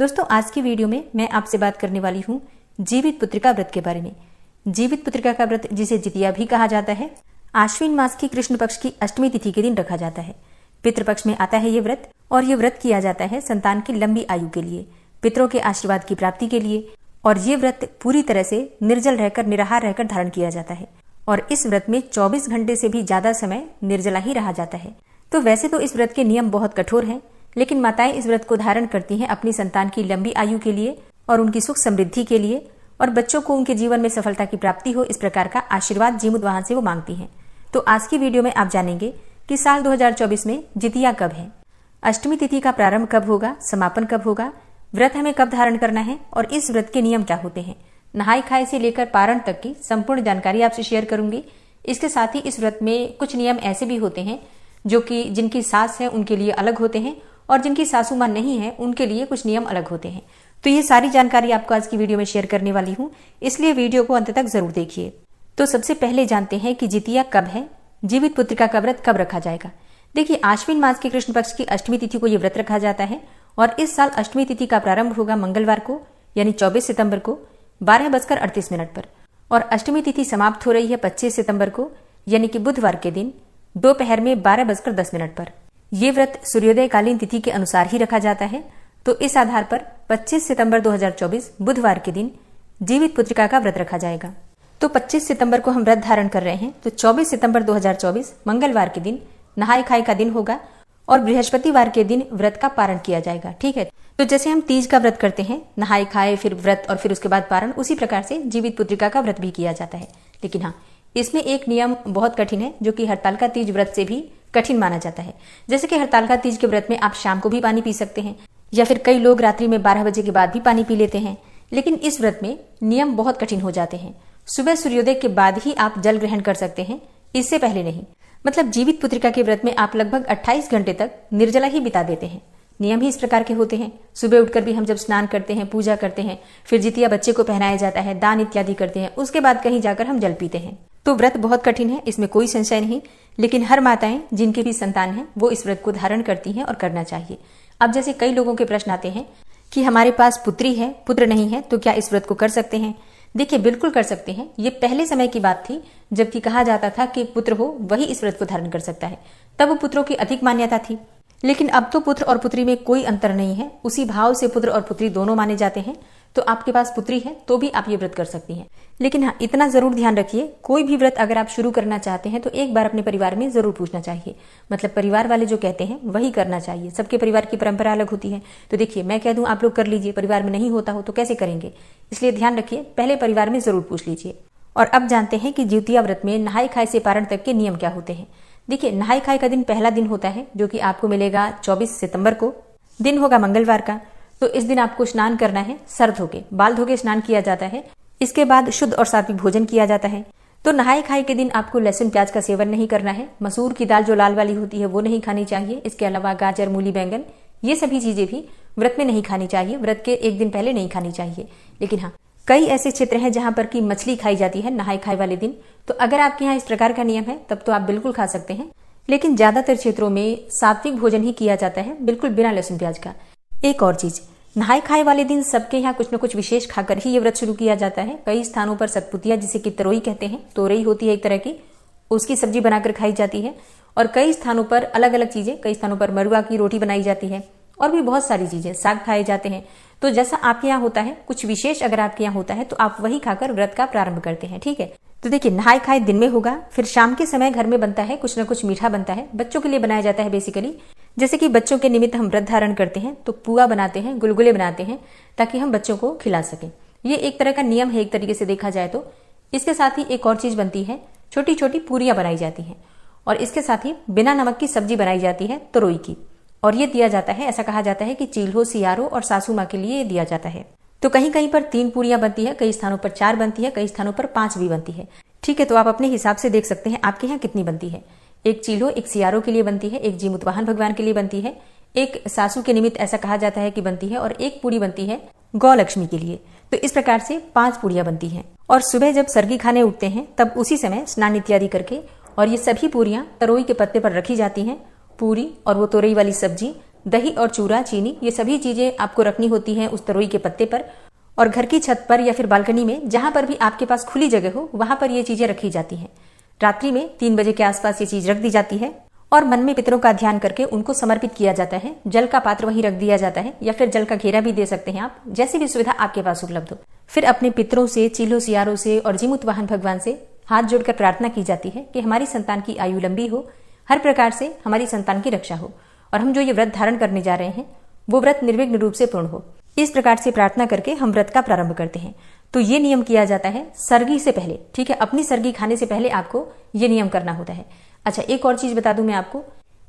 दोस्तों आज की वीडियो में मैं आपसे बात करने वाली हूँ जीवित पुत्रिका व्रत के बारे में जीवित पुत्रिका का व्रत जिसे जितिया भी कहा जाता है आश्विन मास की कृष्ण पक्ष की अष्टमी तिथि के दिन रखा जाता है पितृपक्ष में आता है ये व्रत और ये व्रत किया जाता है संतान की लंबी आयु के लिए पितरों के आशीर्वाद की प्राप्ति के लिए और ये व्रत पूरी तरह से निर्जल रहकर निराहार रहकर धारण किया जाता है और इस व्रत में 24 घंटे से भी ज्यादा समय निर्जला ही रहा जाता है तो वैसे तो इस व्रत के नियम बहुत कठोर हैं लेकिन माताएं इस व्रत को धारण करती हैं अपनी संतान की लंबी आयु के लिए और उनकी सुख समृद्धि के लिए और बच्चों को उनके जीवन में सफलता की प्राप्ति हो इस प्रकार का आशीर्वाद जीमुद वाहन से वो मांगती हैं तो आज की वीडियो में आप जानेंगे कि साल 2024 में जितिया कब है अष्टमी तिथि का प्रारंभ कब होगा समापन कब होगा व्रत हमें कब धारण करना है और इस व्रत के नियम क्या होते हैं नहाई खाए से लेकर पारण तक की संपूर्ण जानकारी आपसे शेयर करूंगी इसके साथ ही इस व्रत में कुछ नियम ऐसे भी होते हैं जो कि जिनकी सास है उनके लिए अलग होते हैं और जिनकी सासू माँ नहीं है उनके लिए कुछ नियम अलग होते हैं तो ये सारी जानकारी आपको आज की वीडियो में शेयर करने वाली हूँ इसलिए वीडियो को अंत तक जरूर देखिए तो सबसे पहले जानते हैं कि जितिया कब है जीवित पुत्र का का व्रत कब रखा जाएगा देखिए आश्विन मास के कृष्ण पक्ष की अष्टमी तिथि को यह व्रत रखा जाता है और इस साल अष्टमी तिथि का प्रारंभ होगा मंगलवार को यानी 24 सितंबर को बारह बजकर अड़तीस मिनट पर और अष्टमी तिथि समाप्त हो रही है 25 सितंबर को यानी कि बुधवार के दिन दोपहर में बारह बजकर दस मिनट पर ये व्रत सूर्योदयकालीन तिथि के अनुसार ही रखा जाता है तो इस आधार पर 25 सितंबर 2024 बुधवार के दिन जीवित पुत्रिका का व्रत रखा जाएगा तो 25 सितंबर को हम व्रत धारण कर रहे हैं तो 24 सितंबर 2024 मंगलवार के दिन नहाय खाई का दिन होगा और बृहस्पतिवार के दिन व्रत का पारण किया जाएगा ठीक है तो जैसे हम तीज का व्रत करते हैं नहाय खाए फिर व्रत और फिर उसके बाद पारण उसी प्रकार से जीवित पुत्रिका का व्रत भी किया जाता है लेकिन हाँ इसमें एक नियम बहुत कठिन है जो कि हड़ताल का तीज व्रत से भी कठिन माना जाता है जैसे कि हड़ताल का तीज के व्रत में आप शाम को भी पानी पी सकते हैं या फिर कई लोग रात्रि में बारह बजे के बाद भी पानी पी लेते हैं लेकिन इस व्रत में नियम बहुत कठिन हो जाते हैं सुबह सूर्योदय के बाद ही आप जल ग्रहण कर सकते हैं इससे पहले नहीं मतलब जीवित पुत्रिका के व्रत में आप लगभग 28 घंटे तक निर्जला ही बिता देते हैं नियम ही इस प्रकार के होते हैं सुबह उठकर भी हम जब स्नान करते हैं पूजा करते हैं फिर जितिया बच्चे को पहनाया जाता है दान इत्यादि करते हैं उसके बाद कहीं जाकर हम जल पीते हैं तो व्रत बहुत कठिन है इसमें कोई संशय नहीं लेकिन हर माताएं जिनके भी संतान हैं वो इस व्रत को धारण करती हैं और करना चाहिए अब जैसे कई लोगों के प्रश्न आते हैं कि हमारे पास पुत्री है पुत्र नहीं है तो क्या इस व्रत को कर सकते हैं देखिए बिल्कुल कर सकते हैं ये पहले समय की बात थी जबकि कहा जाता था कि पुत्र हो वही इस व्रत को धारण कर सकता है तब पुत्रों की अधिक मान्यता थी लेकिन अब तो पुत्र और पुत्री में कोई अंतर नहीं है उसी भाव से पुत्र और पुत्री दोनों माने जाते हैं तो आपके पास पुत्री है तो भी आप ये व्रत कर सकती हैं लेकिन हाँ इतना जरूर ध्यान रखिए कोई भी व्रत अगर आप शुरू करना चाहते हैं तो एक बार अपने परिवार में जरूर पूछना चाहिए मतलब परिवार वाले जो कहते हैं वही करना चाहिए सबके परिवार की परंपरा अलग होती है तो देखिए मैं कह दूं आप लोग कर लीजिए परिवार में नहीं होता हो तो कैसे करेंगे इसलिए ध्यान रखिए पहले परिवार में जरूर पूछ लीजिए और अब जानते हैं कि ज्योतिया व्रत में नहाई खाए से पारण तक के नियम क्या होते हैं देखिए नहाई खाई का दिन पहला दिन होता है जो कि आपको मिलेगा 24 सितंबर को दिन होगा मंगलवार का तो इस दिन आपको स्नान करना है सर धोके बाल धोके स्नान किया जाता है इसके बाद शुद्ध और सात्विक भोजन किया जाता है तो नहाई खाई के दिन आपको लहसुन प्याज का सेवन नहीं करना है मसूर की दाल जो लाल वाली होती है वो नहीं खानी चाहिए इसके अलावा गाजर मूली बैंगन ये सभी चीजें भी व्रत में नहीं खानी चाहिए व्रत के एक दिन पहले नहीं खानी चाहिए लेकिन हाँ कई ऐसे क्षेत्र हैं जहां पर की मछली खाई जाती है नहाई खाई वाले दिन तो अगर आपके यहाँ इस प्रकार का नियम है तब तो आप बिल्कुल खा सकते हैं लेकिन ज्यादातर क्षेत्रों में सात्विक भोजन ही किया जाता है बिल्कुल बिना लहसुन प्याज का एक और चीज नहाई खाए वाले दिन सबके यहाँ कुछ न कुछ विशेष खाकर ही ये व्रत शुरू किया जाता है कई स्थानों पर सतपुतिया जिसे कि तरोई कहते हैं तोरई होती है एक तरह की उसकी सब्जी बनाकर खाई जाती है और कई स्थानों पर अलग अलग चीजें कई स्थानों पर मरुआ की रोटी बनाई जाती है और भी बहुत सारी चीजें साग खाए जाते हैं तो जैसा आपके यहाँ होता है कुछ विशेष अगर आपके यहाँ होता है तो आप वही खाकर व्रत का प्रारंभ करते हैं ठीक है तो देखिए नहाय खाए दिन में होगा फिर शाम के समय घर में बनता है कुछ ना कुछ मीठा बनता है बच्चों के लिए बनाया जाता है बेसिकली जैसे कि बच्चों के निमित्त हम व्रत धारण करते हैं तो पुआ बनाते हैं गुलगुले बनाते हैं ताकि हम बच्चों को खिला सकें ये एक तरह का नियम है एक तरीके से देखा जाए तो इसके साथ ही एक और चीज बनती है छोटी छोटी पूरियां बनाई जाती हैं और इसके साथ ही बिना नमक की सब्जी बनाई जाती है तरोई की और ये दिया जाता है ऐसा कहा जाता है कि चील्हो सियारो और सासू माँ के लिए ये दिया जाता है तो कहीं कहीं पर तीन पूरियां बनती है कई स्थानों पर चार बनती है कई स्थानों पर पांच भी बनती है ठीक है तो आप अपने हिसाब से देख सकते हैं आपके यहाँ कितनी बनती है एक चील्हो एक सियारो के लिए बनती है एक जीमुतवाहन भगवान के लिए बनती है एक सासू के निमित्त ऐसा कहा जाता है कि बनती है और एक पूरी बनती है गौ लक्ष्मी के लिए तो इस प्रकार से पांच पूड़िया बनती हैं और सुबह जब सर्गी खाने उठते हैं तब उसी समय स्नान इत्यादि करके और ये सभी पूरियां तरोई के पत्ते पर रखी जाती हैं पूरी और वो तोरई वाली सब्जी दही और चूरा चीनी ये सभी चीजें आपको रखनी होती है उस तरोई के पत्ते पर और घर की छत पर या फिर बालकनी में जहां पर भी आपके पास खुली जगह हो वहां पर ये चीजें रखी जाती हैं रात्रि में तीन बजे के आसपास ये चीज रख दी जाती है और मन में पितरों का ध्यान करके उनको समर्पित किया जाता है जल का पात्र वही रख दिया जाता है या फिर जल का घेरा भी दे सकते हैं आप जैसी भी सुविधा आपके पास उपलब्ध हो फिर अपने पितरों से चीलों सियारों से और जीमुत वाहन भगवान से हाथ जोड़कर प्रार्थना की जाती है कि हमारी संतान की आयु लंबी हो हर प्रकार से हमारी संतान की रक्षा हो और हम जो ये व्रत धारण करने जा रहे हैं वो व्रत निर्विघ्न रूप से पूर्ण हो इस प्रकार से प्रार्थना करके हम व्रत का प्रारंभ करते हैं तो ये नियम किया जाता है सर्गी से पहले ठीक है अपनी सर्गी खाने से पहले आपको ये नियम करना होता है अच्छा एक और चीज बता दू मैं आपको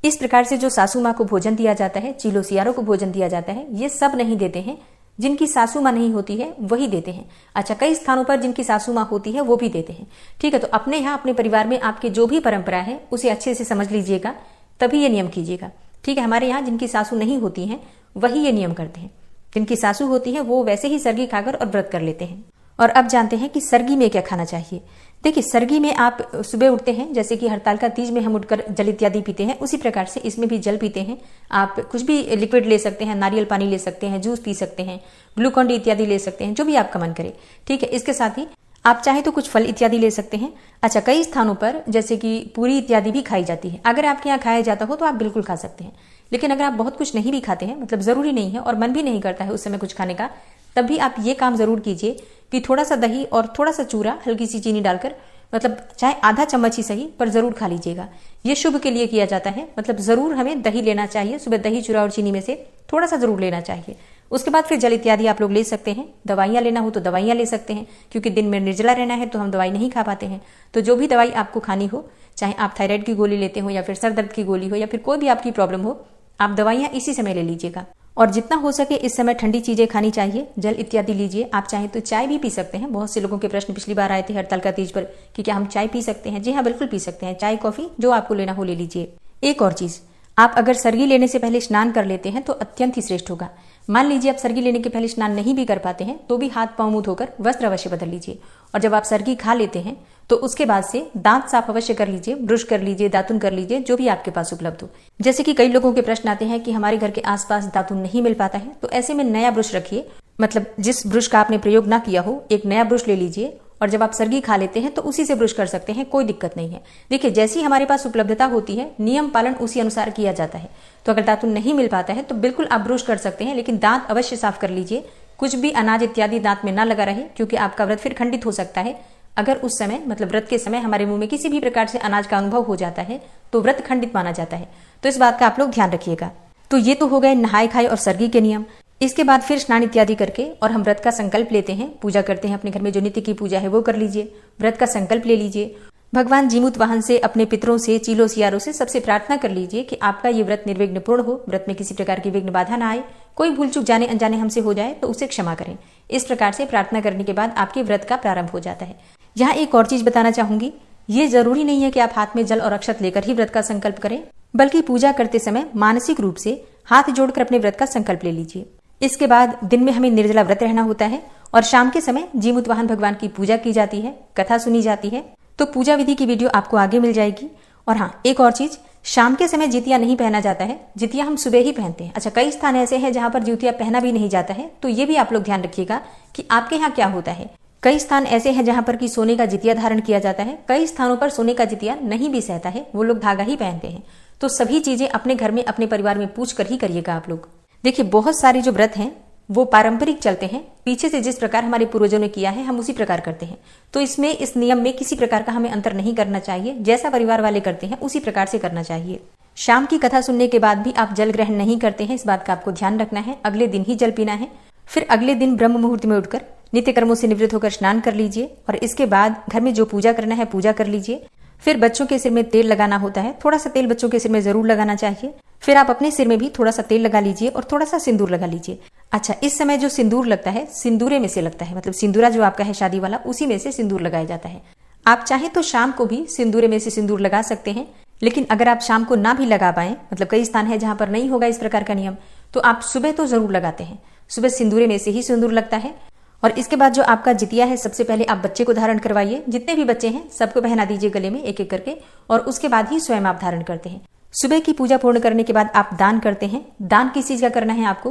इस प्रकार से जो सासू माँ को भोजन दिया जाता है चीलो सियारों को भोजन दिया जाता है ये सब नहीं देते हैं जिनकी सासू माँ नहीं होती है वही देते हैं अच्छा कई स्थानों पर जिनकी सासू माँ होती है वो भी देते हैं ठीक है तो अपने यहाँ अपने परिवार में आपके जो भी परंपरा है उसे अच्छे से समझ लीजिएगा तभी ये नियम कीजिएगा ठीक है हमारे यहाँ जिनकी सासू नहीं होती है वही ये नियम करते हैं जिनकी सासू होती है वो वैसे ही सर्गी खाकर और व्रत कर लेते हैं और अब जानते हैं कि सर्गी में क्या खाना चाहिए देखिए सर्गी में आप सुबह उठते हैं जैसे कि हड़ताल का तीज में हम उठकर जल इत्यादि पीते हैं उसी प्रकार से इसमें भी जल पीते हैं आप कुछ भी लिक्विड ले सकते हैं नारियल पानी ले सकते हैं जूस पी सकते हैं ग्लूकोन डी इत्यादि ले सकते हैं जो भी आपका मन करे ठीक है इसके साथ ही आप चाहे तो कुछ फल इत्यादि ले सकते हैं अच्छा कई स्थानों पर जैसे कि पूरी इत्यादि भी खाई जाती है अगर आपके यहाँ खाया जाता हो तो आप बिल्कुल खा सकते हैं लेकिन अगर आप बहुत कुछ नहीं भी खाते हैं मतलब जरूरी नहीं है और मन भी नहीं करता है उस समय कुछ खाने का तब भी आप ये काम ज़रूर कीजिए कि थोड़ा सा दही और थोड़ा सा चूरा हल्की सी चीनी डालकर मतलब चाहे आधा चम्मच ही सही पर ज़रूर खा लीजिएगा ये शुभ के लिए किया जाता है मतलब ज़रूर हमें दही लेना चाहिए सुबह दही चूरा और चीनी में से थोड़ा सा ज़रूर लेना चाहिए उसके बाद फिर जल इत्यादि आप लोग ले सकते हैं दवाइयाँ लेना हो तो दवाइयाँ ले सकते हैं क्योंकि दिन में निर्जला रहना है तो हम दवाई नहीं खा पाते हैं तो जो भी दवाई आपको खानी हो चाहे आप थायराइड की गोली लेते हो या फिर सर दर्द की गोली हो या फिर कोई भी आपकी प्रॉब्लम हो आप दवाइयाँ इसी समय ले लीजिएगा और जितना हो सके इस समय ठंडी चीजें खानी चाहिए जल इत्यादि लीजिए आप चाहें तो चाय भी पी सकते हैं बहुत से लोगों के प्रश्न पिछली बार आए थे हड़ताल का तीज पर कि क्या हम चाय पी सकते हैं जी हाँ बिल्कुल पी सकते हैं चाय कॉफी जो आपको लेना हो ले लीजिए एक और चीज आप अगर सर्गी लेने से पहले स्नान कर लेते हैं तो अत्यंत ही श्रेष्ठ होगा मान लीजिए आप सर्गी लेने के पहले स्नान नहीं भी कर पाते हैं तो भी हाथ पाँव मुँह धोकर वस्त्र अवश्य बदल लीजिए और जब आप सर्गी खा लेते हैं तो उसके बाद से दांत साफ अवश्य कर लीजिए ब्रश कर लीजिए दातुन कर लीजिए जो भी आपके पास उपलब्ध हो जैसे कि कई लोगों के प्रश्न आते हैं कि हमारे घर के आसपास दातुन नहीं मिल पाता है तो ऐसे में नया ब्रश रखिए मतलब जिस ब्रश का आपने प्रयोग ना किया हो एक नया ब्रश ले लीजिए और जब आप सर्गी खा लेते हैं तो उसी से ब्रश कर सकते हैं कोई दिक्कत नहीं है देखिए जैसी हमारे पास उपलब्धता होती है नियम पालन उसी अनुसार किया जाता है तो अगर दातुन नहीं मिल पाता है तो बिल्कुल आप ब्रश कर सकते हैं लेकिन दांत अवश्य साफ कर लीजिए कुछ भी अनाज इत्यादि दांत में ना लगा रहे क्योंकि आपका व्रत फिर खंडित हो सकता है अगर उस समय मतलब व्रत के समय हमारे मुंह में किसी भी प्रकार से अनाज का अनुभव हो जाता है तो व्रत खंडित माना जाता है तो इस बात का आप लोग ध्यान रखिएगा तो ये तो हो गए नहाए खाए और सर्गी के नियम इसके बाद फिर स्नान इत्यादि करके और हम व्रत का संकल्प लेते हैं पूजा करते हैं अपने घर में जो नित्य की पूजा है वो कर लीजिए व्रत का संकल्प ले लीजिए भगवान जीमूत वाहन से अपने पितरों से चीलों सियारों से सबसे प्रार्थना कर लीजिए कि आपका ये व्रत निर्विघ्न पूर्ण हो व्रत में किसी प्रकार की विघ्न बाधा ना आए कोई भूल चूक जाने अनजाने हमसे हो जाए तो उसे क्षमा करें इस प्रकार से प्रार्थना करने के बाद आपके व्रत का प्रारंभ हो जाता है यहाँ एक और चीज बताना चाहूंगी ये जरूरी नहीं है कि आप हाथ में जल और अक्षत लेकर ही व्रत का संकल्प करें बल्कि पूजा करते समय मानसिक रूप से हाथ जोड़कर अपने व्रत का संकल्प ले लीजिए इसके बाद दिन में हमें निर्जला व्रत रहना होता है और शाम के समय जीव वाहन भगवान की पूजा की जाती है कथा सुनी जाती है तो पूजा विधि की वीडियो आपको आगे मिल जाएगी और हाँ एक और चीज शाम के समय जितिया नहीं पहना जाता है जितिया हम सुबह ही पहनते हैं अच्छा कई स्थान ऐसे हैं जहां पर जितिया पहना भी नहीं जाता है तो ये भी आप लोग ध्यान रखिएगा कि आपके यहाँ क्या होता है कई स्थान ऐसे हैं जहां पर कि सोने का जितिया धारण किया जाता है कई स्थानों पर सोने का जितिया नहीं भी सहता है वो लोग धागा ही पहनते हैं तो सभी चीजें अपने घर में अपने परिवार में पूछ कर ही करिएगा आप लोग देखिए बहुत सारे जो व्रत हैं वो पारंपरिक चलते हैं पीछे से जिस प्रकार हमारे पूर्वजों ने किया है हम उसी प्रकार करते हैं तो इसमें इस नियम में किसी प्रकार का हमें अंतर नहीं करना चाहिए जैसा परिवार वाले करते हैं उसी प्रकार से करना चाहिए शाम की कथा सुनने के बाद भी आप जल ग्रहण नहीं करते हैं इस बात का आपको ध्यान रखना है अगले दिन ही जल पीना है फिर अगले दिन ब्रह्म मुहूर्त में उठकर नित्य कर्मों से निवृत्त होकर स्नान कर लीजिए और इसके बाद घर में जो पूजा करना है पूजा कर लीजिए फिर बच्चों के सिर में तेल लगाना होता है थोड़ा सा तेल बच्चों के सिर में जरूर लगाना चाहिए फिर आप अपने सिर में भी थोड़ा सा तेल लगा लीजिए और थोड़ा सा सिंदूर लगा लीजिए अच्छा इस समय जो सिंदूर लगता है सिंदूरे में से लगता है मतलब सिंदूरा जो आपका है शादी वाला उसी में से सिंदूर लगाया जाता है आप चाहे तो शाम को भी सिंदूरे में से सिंदूर लगा सकते हैं लेकिन अगर आप शाम को ना भी लगा पाए मतलब कई स्थान है जहां पर नहीं होगा इस प्रकार का नियम तो आप सुबह तो जरूर लगाते हैं सुबह सिंदूरे में से ही सिंदूर लगता है और इसके बाद जो आपका जितिया है सबसे पहले आप बच्चे को धारण करवाइए जितने भी बच्चे हैं सबको पहना दीजिए गले में एक एक करके और उसके बाद ही स्वयं आप धारण करते हैं सुबह की पूजा पूर्ण करने के बाद आप दान करते हैं दान किस चीज का करना है आपको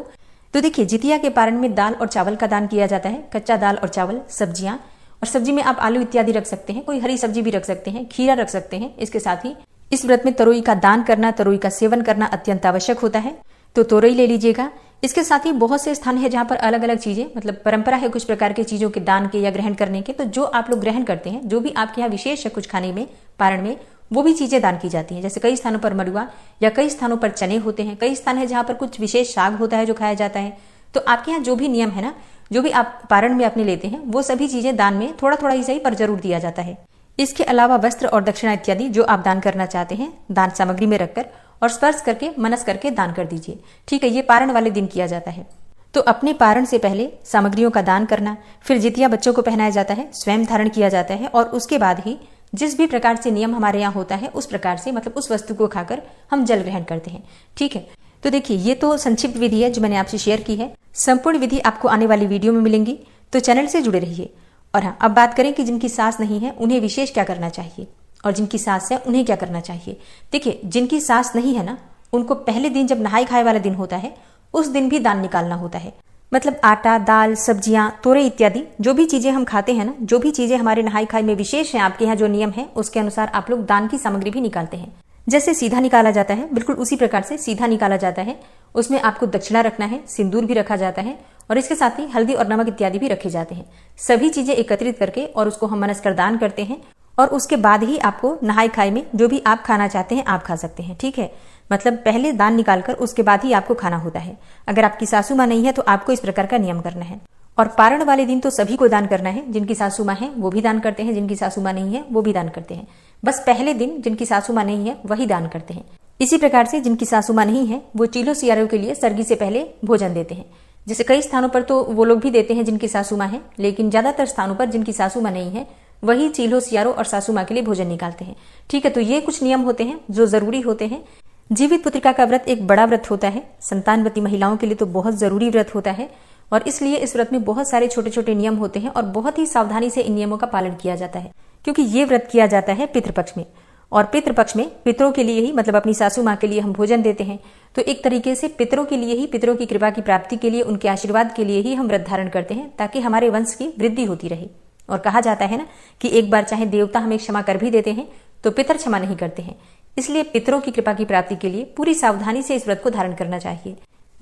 तो देखिए जितिया के पारण में दाल और चावल का दान किया जाता है कच्चा दाल और चावल सब्जियां और सब्जी में आप आलू इत्यादि रख सकते हैं कोई हरी सब्जी भी रख सकते हैं खीरा रख सकते हैं इसके साथ ही इस व्रत में तरोई का दान करना तरोई का सेवन करना अत्यंत आवश्यक होता है तो तोरई ले लीजिएगा इसके साथ ही बहुत से स्थान है जहां पर अलग अलग चीजें मतलब परंपरा है कुछ प्रकार के चीजों के दान के या ग्रहण करने के तो जो आप लोग ग्रहण करते हैं जो भी आपके यहाँ विशेष है कुछ खाने में पारण में वो भी चीज़ें दान की जाती हैं जैसे कई स्थानों पर मरुआ या कई स्थानों पर चने होते हैं कई स्थान है जहाँ पर कुछ विशेष साग होता है जो खाया जाता है तो आपके यहाँ जो भी नियम है ना जो भी आप पारण में अपने लेते हैं वो सभी चीज़ें दान में थोड़ा थोड़ा ही सही पर जरूर दिया जाता है इसके अलावा वस्त्र और दक्षिणा इत्यादि जो आप दान करना चाहते हैं दान सामग्री में रखकर और स्पर्श करके मनस करके दान कर दीजिए ठीक है ये पारण वाले दिन किया जाता है तो अपने पारण से पहले सामग्रियों का दान करना फिर जितिया बच्चों को पहनाया जाता है स्वयं धारण किया जाता है और उसके बाद ही जिस भी प्रकार से नियम हमारे यहाँ होता है उस प्रकार से मतलब उस वस्तु को खाकर हम जल ग्रहण करते हैं ठीक है तो देखिए ये तो संक्षिप्त विधि है जो मैंने आपसे शेयर की है संपूर्ण विधि आपको आने वाली वीडियो में मिलेंगी तो चैनल से जुड़े रहिए और हाँ अब बात करें कि जिनकी सांस नहीं है उन्हें विशेष क्या करना चाहिए और जिनकी सांस है उन्हें क्या करना चाहिए देखिए जिनकी सांस नहीं है ना उनको पहले दिन जब नहाई खाए वाला दिन होता है उस दिन भी दान निकालना होता है मतलब आटा दाल सब्जियां तोरे इत्यादि जो भी चीज़ें हम खाते हैं ना जो भी चीज़ें हमारे नहाई खाई में विशेष है आपके यहाँ जो नियम है उसके अनुसार आप लोग दान की सामग्री भी निकालते हैं जैसे सीधा निकाला जाता है बिल्कुल उसी प्रकार से सीधा निकाला जाता है उसमें आपको दक्षिणा रखना है सिंदूर भी रखा जाता है और इसके साथ ही हल्दी और नमक इत्यादि भी रखे जाते हैं सभी चीजें एकत्रित करके और उसको हम मनस्कर दान करते हैं और उसके बाद ही आपको नहाई खाई में जो भी आप खाना चाहते हैं आप खा सकते हैं ठीक है मतलब पहले दान निकालकर उसके बाद ही आपको खाना होता है अगर आपकी सासू माँ नहीं है तो आपको इस प्रकार का नियम करना है और पारण वाले दिन तो सभी को दान करना है जिनकी सासू माँ है वो भी दान करते हैं जिनकी सासू माँ नहीं है वो भी दान करते हैं बस पहले दिन जिनकी सासू माँ नहीं है वही दान करते हैं इसी प्रकार से जिनकी सासू माँ नहीं है वो चीलो सियारों के लिए सर्गी से पहले भोजन देते हैं जैसे कई स्थानों पर तो वो लोग भी देते हैं जिनकी सासू माँ है लेकिन ज्यादातर स्थानों पर जिनकी सासू माँ नहीं है वही चीलो सियारों और सासू माँ के लिए भोजन निकालते हैं ठीक है तो ये कुछ नियम होते हैं जो जरूरी होते हैं जीवित पुत्रिका का व्रत एक बड़ा व्रत होता है संतानवती महिलाओं के लिए तो बहुत जरूरी व्रत होता है और इसलिए इस व्रत में बहुत सारे छोटे छोटे नियम होते हैं और बहुत ही सावधानी से इन नियमों का पालन किया जाता है क्योंकि ये व्रत किया जाता है पितृपक्ष में और पितृपक्ष में पितरों के लिए ही मतलब अपनी सासू माँ के लिए हम भोजन देते हैं तो एक तरीके से पितरों के लिए ही पितरों की कृपा की प्राप्ति के लिए उनके आशीर्वाद के लिए ही हम व्रत धारण करते हैं ताकि हमारे वंश की वृद्धि होती रहे और कहा जाता है ना कि एक बार चाहे देवता हमें क्षमा कर भी देते हैं तो पितर क्षमा नहीं करते हैं इसलिए पितरों की कृपा की प्राप्ति के लिए पूरी सावधानी से इस व्रत को धारण करना चाहिए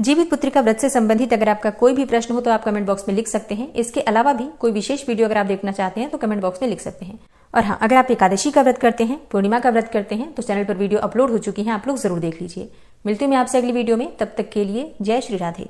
जीवित पुत्री का व्रत से संबंधित अगर आपका कोई भी प्रश्न हो तो आप कमेंट बॉक्स में लिख सकते हैं इसके अलावा भी कोई विशेष वीडियो अगर आप देखना चाहते हैं तो कमेंट बॉक्स में लिख सकते हैं और हाँ अगर आप एकादशी का व्रत करते हैं पूर्णिमा का व्रत करते हैं तो चैनल पर वीडियो अपलोड हो चुकी है आप लोग जरूर देख लीजिए मिलती हूँ मैं आपसे अगली वीडियो में तब तक के लिए जय श्री राधे